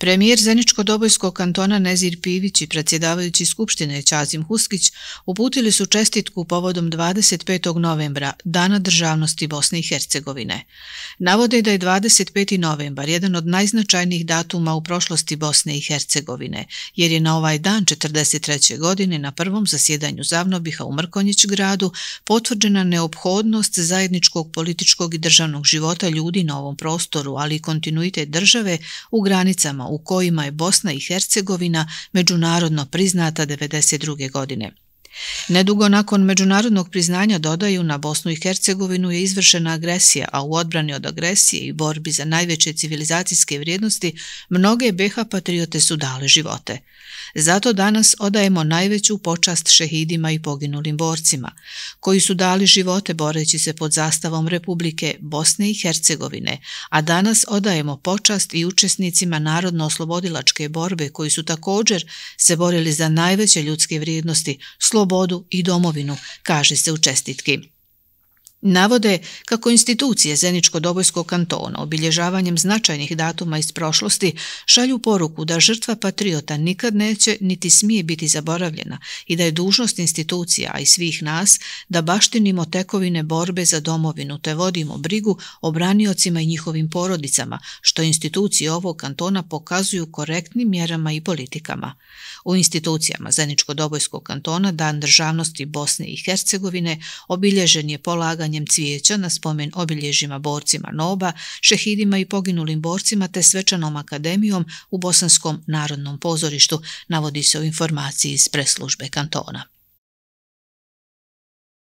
Premijer Zeničko-Dobojskog kantona Nezir Pivić i predsjedavajući Skupštine Ćazim Huskić uputili su čestitku povodom 25. novembra, Dana državnosti Bosne i Hercegovine. Navode da je 25. novembar jedan od najznačajnijih datuma u prošlosti Bosne i Hercegovine, jer je na ovaj dan 43. godine na prvom zasjedanju Zavnobiha u Mrkonjić gradu potvrđena neophodnost zajedničkog političkog i državnog života ljudi na ovom prostoru, ali i kontinuitet države u granicama u kojima je Bosna i Hercegovina međunarodno priznata 1992. godine. Nedugo nakon međunarodnog priznanja dodaju na Bosnu i Hercegovinu je izvršena agresija, a u odbrani od agresije i borbi za najveće civilizacijske vrijednosti mnoge BH patriote su dale živote. Zato danas odajemo najveću počast šehidima i poginulim borcima, koji su dali živote boreći se pod zastavom Republike Bosne i Hercegovine, a danas odajemo počast i učesnicima narodno-oslobodilačke borbe koji su također se borili za najveće ljudske vrijednosti, slobodnosti slobodu i domovinu, kaže se u čestitki. Navode kako institucije Zeničko-Dobojskog kantona obilježavanjem značajnih datuma iz prošlosti šalju poruku da žrtva patriota nikad neće niti smije biti zaboravljena i da je dužnost institucija i svih nas da baštinimo tekovine borbe za domovinu te vodimo brigu o braniocima i njihovim porodicama, što institucije ovog kantona pokazuju korektnim mjerama i politikama. U institucijama Zeničko-Dobojskog kantona Dan državnosti Bosne i Hercegovine obilježen je polaganje polaganjem cvijeća na spomen obilježima borcima Noba, šehidima i poginulim borcima te svečanom akademijom u Bosanskom narodnom pozorištu, navodi se u informaciji iz preslužbe kantona.